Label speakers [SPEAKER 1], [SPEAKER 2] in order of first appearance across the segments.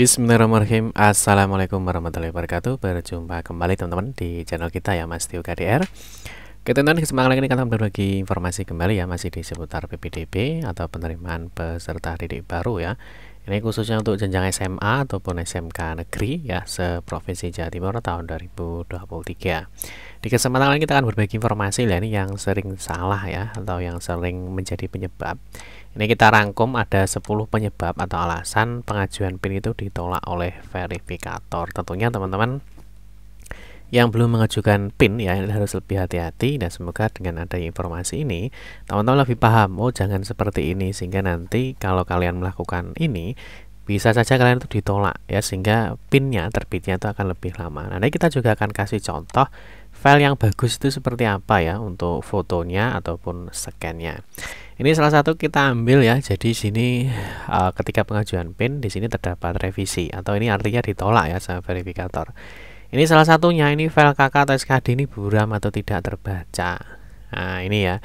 [SPEAKER 1] Bismillahirrahmanirrahim Assalamualaikum warahmatullahi wabarakatuh Berjumpa kembali teman-teman di channel kita ya Mas Tio KDR Kita teman kesempatan lagi ini kita berbagi informasi kembali ya Masih di seputar PPDB atau penerimaan peserta didik baru ya Ini khususnya untuk jenjang SMA ataupun SMK negeri ya Seprovinsi Jawa Timur tahun 2023 Di kesempatan kali ini kita akan berbagi informasi ya, ini yang sering salah ya Atau yang sering menjadi penyebab ini kita rangkum ada 10 penyebab atau alasan pengajuan PIN itu ditolak oleh verifikator. Tentunya teman-teman yang belum mengajukan PIN ya harus lebih hati-hati dan semoga dengan ada informasi ini teman-teman lebih paham oh jangan seperti ini sehingga nanti kalau kalian melakukan ini bisa saja kalian itu ditolak ya sehingga PIN-nya terbitnya itu akan lebih lama. Nah, ini kita juga akan kasih contoh file yang bagus itu seperti apa ya untuk fotonya ataupun scan-nya ini salah satu kita ambil ya jadi sini uh, ketika pengajuan PIN di sini terdapat revisi atau ini artinya ditolak ya sama verifikator ini salah satunya ini file KK atau SKD ini buram atau tidak terbaca nah ini ya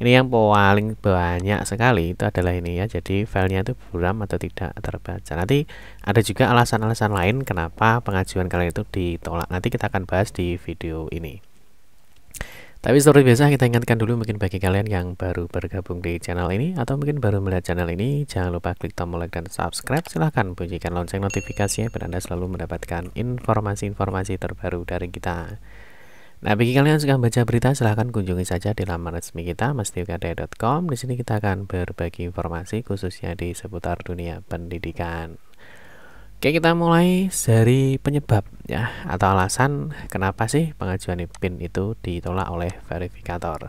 [SPEAKER 1] ini yang paling banyak sekali itu adalah ini ya jadi filenya itu buram atau tidak terbaca nanti ada juga alasan-alasan lain kenapa pengajuan kalian itu ditolak nanti kita akan bahas di video ini tapi seperti biasa kita ingatkan dulu mungkin bagi kalian yang baru bergabung di channel ini atau mungkin baru melihat channel ini, jangan lupa klik tombol like dan subscribe. Silahkan bunyikan lonceng notifikasinya biar Anda selalu mendapatkan informasi-informasi terbaru dari kita. Nah, bagi kalian yang suka baca berita, silahkan kunjungi saja di laman resmi kita, mastiukadaya.com. Di sini kita akan berbagi informasi khususnya di seputar dunia pendidikan. Oke, kita mulai dari penyebab ya atau alasan kenapa sih pengajuan PIN itu ditolak oleh verifikator.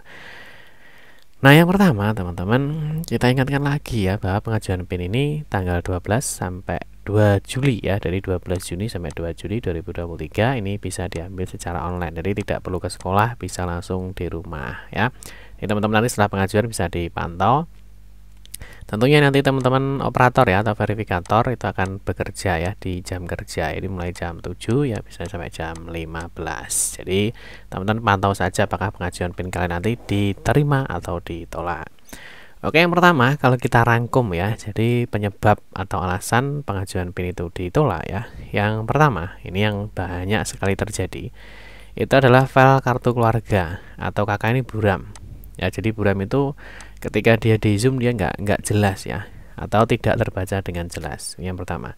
[SPEAKER 1] Nah, yang pertama, teman-teman, kita ingatkan lagi ya bahwa pengajuan PIN ini tanggal 12 sampai 2 Juli ya, dari 12 Juni sampai 2 Juli 2023 ini bisa diambil secara online. Jadi tidak perlu ke sekolah, bisa langsung di rumah ya. Jadi teman-teman nanti setelah pengajuan bisa dipantau Tentunya nanti teman-teman operator ya atau verifikator itu akan bekerja ya di jam kerja. ini mulai jam 7 ya bisa sampai jam 15. Jadi teman-teman pantau saja apakah pengajuan PIN kalian nanti diterima atau ditolak. Oke, yang pertama kalau kita rangkum ya, jadi penyebab atau alasan pengajuan PIN itu ditolak ya. Yang pertama, ini yang banyak sekali terjadi, itu adalah file kartu keluarga atau kakak ini buram. Ya, jadi buram itu ketika dia di zoom dia nggak nggak jelas ya atau tidak terbaca dengan jelas yang pertama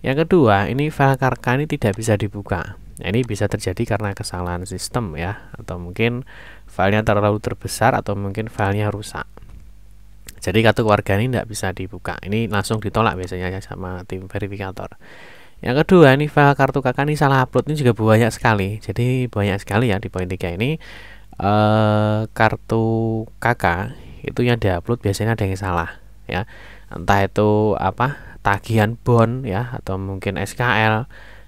[SPEAKER 1] yang kedua ini file karka ini tidak bisa dibuka nah, ini bisa terjadi karena kesalahan sistem ya atau mungkin filenya terlalu terbesar atau mungkin filenya rusak jadi kartu keluarga ini tidak bisa dibuka ini langsung ditolak biasanya ya sama tim verifikator yang kedua ini file kartu kakak ini salah upload ini juga banyak sekali jadi banyak sekali ya di poin 3 ini eh, kartu kakak itu yang diupload biasanya ada yang salah ya entah itu apa tagihan bon ya atau mungkin SKL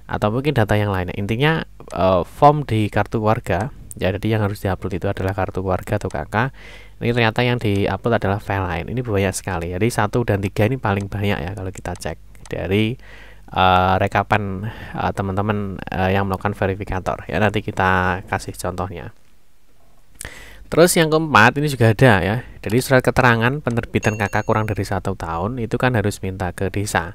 [SPEAKER 1] atau mungkin data yang lain intinya e, form di kartu keluarga ya jadi yang harus diupload itu adalah kartu keluarga atau KK ini ternyata yang diupload adalah file lain ini banyak sekali jadi satu dan tiga ini paling banyak ya kalau kita cek dari uh, rekapan eh, teman-teman uh, yang melakukan verifikator ya nanti kita kasih contohnya Terus yang keempat ini juga ada ya. Jadi surat keterangan penerbitan kakak kurang dari satu tahun itu kan harus minta ke desa.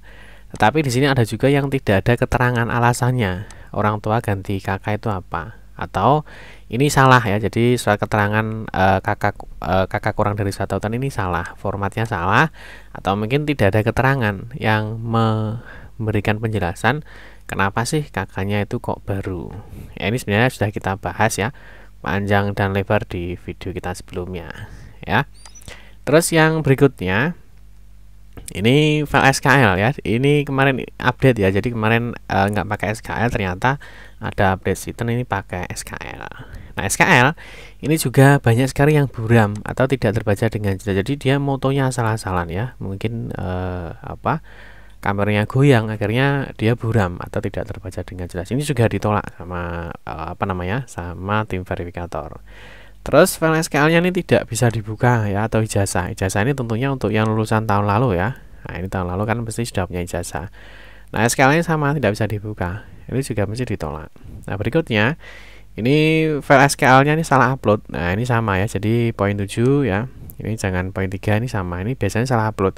[SPEAKER 1] Tetapi di sini ada juga yang tidak ada keterangan alasannya orang tua ganti kakak itu apa atau ini salah ya jadi surat keterangan e, kakak e, kakak kurang dari satu tahun ini salah formatnya salah atau mungkin tidak ada keterangan yang memberikan penjelasan kenapa sih kakaknya itu kok baru ya, ini sebenarnya sudah kita bahas ya panjang dan lebar di video kita sebelumnya ya terus yang berikutnya ini file SKL ya ini kemarin update ya jadi kemarin uh, nggak pakai SKL ternyata ada update sistem ini pakai SKL nah SKL ini juga banyak sekali yang buram atau tidak terbaca dengan jelas jadi dia motonya salah asalan ya mungkin uh, apa kamarnya goyang akhirnya dia buram atau tidak terbaca dengan jelas ini juga ditolak sama uh, apa namanya sama tim verifikator terus file SQL-nya ini tidak bisa dibuka ya atau ijazah ijazah ini tentunya untuk yang lulusan tahun lalu ya nah ini tahun lalu kan pasti sudah punya ijazah nah SQL-nya sama tidak bisa dibuka ini juga mesti ditolak nah berikutnya ini file SQL-nya ini salah upload nah ini sama ya jadi poin 7 ya ini jangan poin 3 ini sama ini biasanya salah upload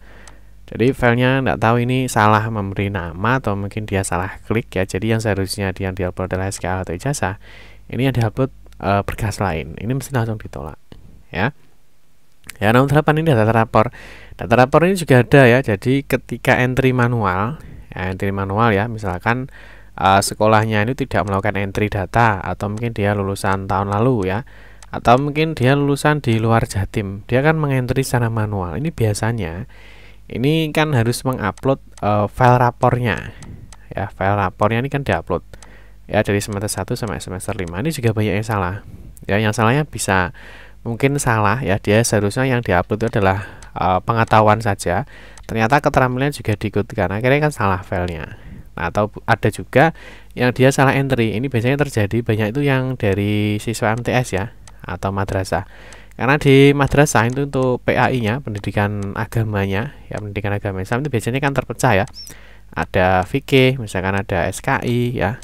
[SPEAKER 1] jadi filenya nggak tahu ini salah memberi nama atau mungkin dia salah klik ya jadi yang seharusnya dia yang diupload adalah SKL atau ijazah ini yang diupload e, berkas lain ini mesti langsung ditolak ya ya nomor 8 ini data rapor data rapor ini juga ada ya jadi ketika entry manual ya, entry manual ya misalkan e, sekolahnya ini tidak melakukan entry data atau mungkin dia lulusan tahun lalu ya atau mungkin dia lulusan di luar Jatim dia akan mengentry secara manual ini biasanya ini kan harus mengupload uh, file rapornya ya file rapornya ini kan diupload ya dari semester 1 sampai semester 5 ini juga banyak yang salah ya yang salahnya bisa mungkin salah ya dia seharusnya yang diupload itu adalah uh, pengetahuan saja ternyata keterampilan juga diikutkan akhirnya kan salah filenya nah, atau ada juga yang dia salah entry ini biasanya terjadi banyak itu yang dari siswa MTS ya atau madrasah karena di madrasah itu untuk PAI-nya pendidikan agamanya ya pendidikan agama Islam itu biasanya kan terpecah ya ada fikih misalkan ada SKI ya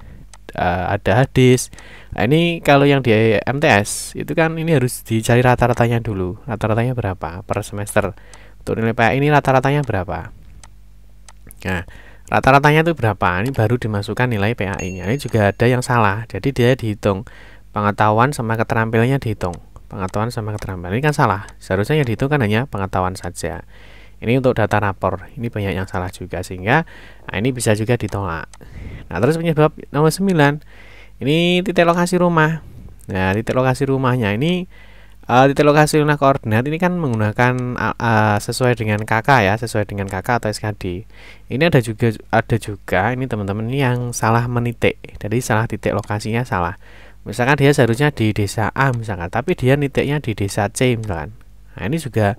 [SPEAKER 1] e, ada hadis nah, ini kalau yang di MTS itu kan ini harus dicari rata-ratanya dulu rata-ratanya berapa per semester untuk nilai PAI ini rata-ratanya berapa nah rata-ratanya itu berapa ini baru dimasukkan nilai PAI-nya ini juga ada yang salah jadi dia dihitung pengetahuan sama keterampilannya dihitung pengetahuan sama keterampilan ini kan salah seharusnya yang dihitung kan hanya pengetahuan saja ini untuk data rapor ini banyak yang salah juga sehingga nah ini bisa juga ditolak nah terus penyebab nomor 9 ini titik lokasi rumah nah titik lokasi rumahnya ini uh, titik lokasi lunak koordinat ini kan menggunakan uh, sesuai dengan KK ya sesuai dengan KK atau SKD ini ada juga ada juga ini teman-teman yang salah menitik jadi salah titik lokasinya salah misalkan dia seharusnya di desa A misalkan tapi dia nitiknya di desa C misalkan nah ini juga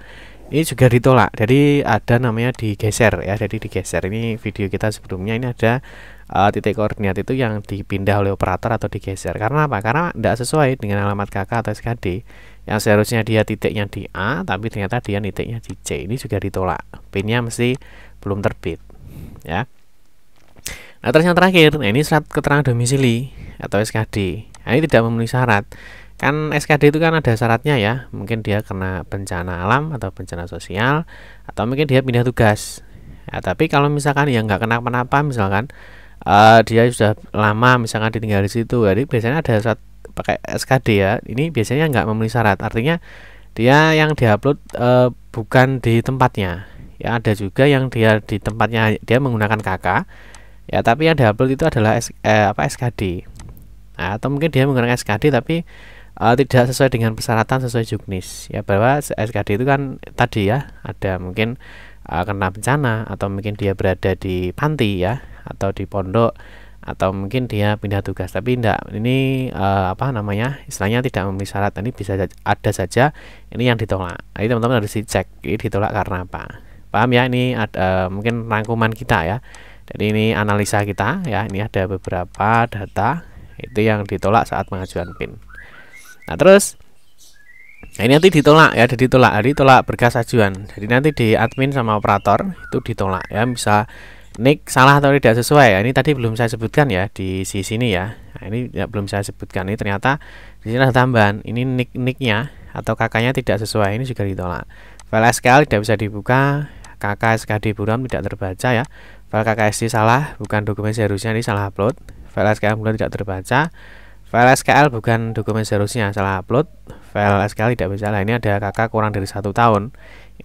[SPEAKER 1] ini juga ditolak jadi ada namanya digeser ya jadi digeser ini video kita sebelumnya ini ada uh, titik koordinat itu yang dipindah oleh operator atau digeser karena apa karena tidak sesuai dengan alamat KK atau SKD yang seharusnya dia titiknya di A tapi ternyata dia titiknya di C ini juga ditolak pinnya mesti belum terbit ya nah terus yang terakhir nah ini surat keterangan domisili atau SKD nah, ini tidak memenuhi syarat kan SKD itu kan ada syaratnya ya mungkin dia kena bencana alam atau bencana sosial atau mungkin dia pindah tugas ya, tapi kalau misalkan yang nggak kena kenapa apa misalkan uh, dia sudah lama misalkan ditinggal di situ jadi biasanya ada saat pakai SKD ya ini biasanya nggak memenuhi syarat artinya dia yang diupload uh, bukan di tempatnya ya ada juga yang dia di tempatnya dia menggunakan KK ya tapi yang diupload itu adalah S, eh, apa SKD atau mungkin dia menggunakan SKD tapi uh, tidak sesuai dengan persyaratan sesuai juknis ya bahwa SKD itu kan tadi ya ada mungkin uh, kena bencana atau mungkin dia berada di panti ya atau di pondok atau mungkin dia pindah tugas tapi tidak ini uh, apa namanya istilahnya tidak memenuhi syarat ini bisa ada saja ini yang ditolak ini teman-teman harus dicek ini ditolak karena apa paham ya ini ada uh, mungkin rangkuman kita ya jadi ini analisa kita ya ini ada beberapa data itu yang ditolak saat pengajuan PIN nah terus Nah, ini nanti ditolak ya, ada ditolak, ada ditolak berkas ajuan. Jadi nanti di admin sama operator itu ditolak ya, bisa nick salah atau tidak sesuai ya. Ini tadi belum saya sebutkan ya di sisi ini ya. Nah, ini ya, belum saya sebutkan. Ini ternyata di sini ada tambahan. Ini nick nicknya atau kakaknya tidak sesuai. Ini juga ditolak. File SQL tidak bisa dibuka. KK SKD buruan tidak terbaca ya. File KKSD salah, bukan dokumen seharusnya ini salah upload. File SQL kemudian tidak terbaca. File SQL bukan dokumen seharusnya, salah upload. File SQL tidak bisa. lah ini ada kakak kurang dari satu tahun.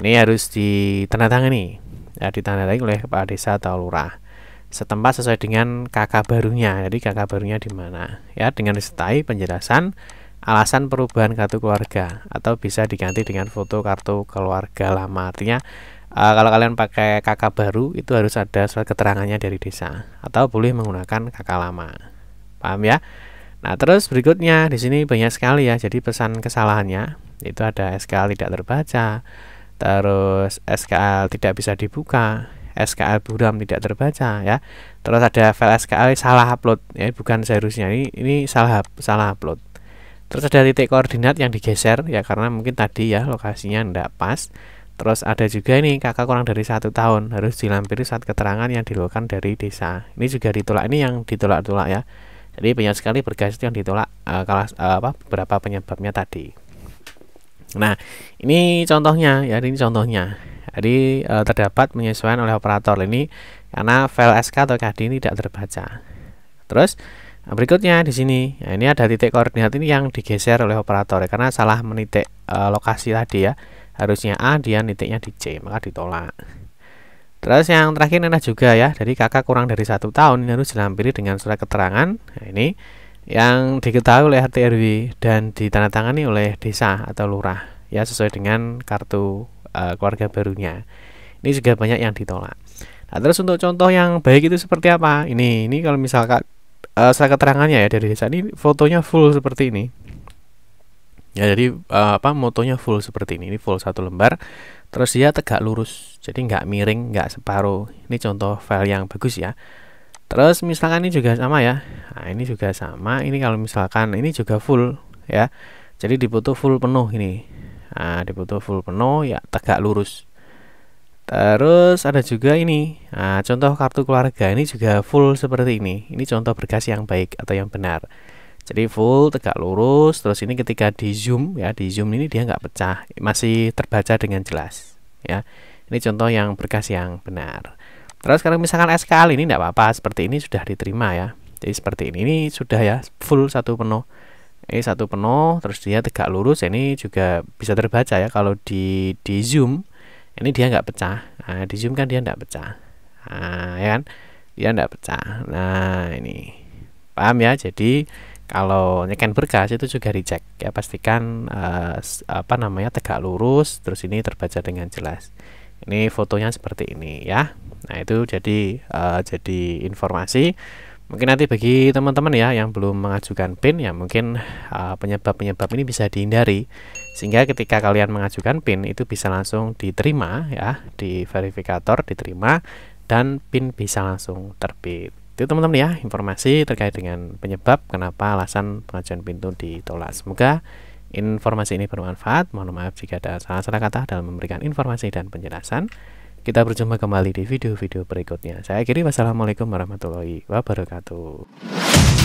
[SPEAKER 1] Ini harus ditandatangani. Ya, ditandatangani oleh kepala desa atau lurah setempat sesuai dengan kakak barunya. Jadi kakak barunya di mana? Ya, dengan disertai penjelasan alasan perubahan kartu keluarga atau bisa diganti dengan foto kartu keluarga lama. Artinya uh, kalau kalian pakai KK baru itu harus ada surat keterangannya dari desa atau boleh menggunakan KK lama paham ya nah terus berikutnya di sini banyak sekali ya jadi pesan kesalahannya itu ada SKL tidak terbaca terus SKL tidak bisa dibuka SKL buram tidak terbaca ya terus ada file SKL salah upload ya bukan seharusnya ini ini salah salah upload terus ada titik koordinat yang digeser ya karena mungkin tadi ya lokasinya tidak pas Terus ada juga ini kakak kurang dari satu tahun harus dilampiri saat keterangan yang dilakukan dari desa. Ini juga ditolak ini yang ditolak-tolak ya. Jadi banyak sekali berkas yang ditolak uh, eh, kalah, eh, uh, apa beberapa penyebabnya tadi. Nah, ini contohnya ya, ini contohnya. Jadi uh, terdapat penyesuaian oleh operator ini karena file SK atau KD ini tidak terbaca. Terus berikutnya di sini ya ini ada titik koordinat ini yang digeser oleh operator ya, karena salah menitik uh, lokasi tadi ya harusnya A dia nitiknya di C maka ditolak terus yang terakhir enak juga ya jadi kakak kurang dari satu tahun ini harus dilampiri dengan surat keterangan nah, ini yang diketahui oleh RT RW dan ditandatangani oleh desa atau lurah ya sesuai dengan kartu uh, keluarga barunya ini juga banyak yang ditolak nah terus untuk contoh yang baik itu seperti apa ini ini kalau misalkan uh, eh, surat keterangannya ya dari desa ini fotonya full seperti ini ya jadi uh, apa motonya full seperti ini ini full satu lembar terus dia tegak lurus jadi nggak miring nggak separuh ini contoh file yang bagus ya terus misalkan ini juga sama ya nah, ini juga sama ini kalau misalkan ini juga full ya jadi dibutuh full penuh ini nah, dibutuh full penuh ya tegak lurus terus ada juga ini nah, contoh kartu keluarga ini juga full seperti ini ini contoh berkas yang baik atau yang benar jadi full tegak lurus terus ini ketika di zoom ya di zoom ini dia nggak pecah masih terbaca dengan jelas ya ini contoh yang berkas yang benar terus sekarang misalkan SKL ini tidak apa-apa seperti ini sudah diterima ya jadi seperti ini ini sudah ya full satu penuh ini satu penuh terus dia tegak lurus ini juga bisa terbaca ya kalau di di zoom ini dia nggak pecah nah, di zoom kan dia nggak pecah nah, ya kan dia nggak pecah nah ini paham ya jadi kalau nyeken berkas itu juga dicek ya pastikan uh, apa namanya tegak lurus terus ini terbaca dengan jelas ini fotonya seperti ini ya nah itu jadi uh, jadi informasi mungkin nanti bagi teman-teman ya yang belum mengajukan PIN ya mungkin eh, penyebab-penyebab uh, ini bisa dihindari sehingga ketika kalian mengajukan PIN itu bisa langsung diterima ya di verifikator diterima dan PIN bisa langsung terbit itu teman-teman ya informasi terkait dengan penyebab kenapa alasan pengajuan pintu ditolak semoga informasi ini bermanfaat mohon maaf jika ada salah-salah kata dalam memberikan informasi dan penjelasan kita berjumpa kembali di video-video berikutnya saya akhiri wassalamualaikum warahmatullahi wabarakatuh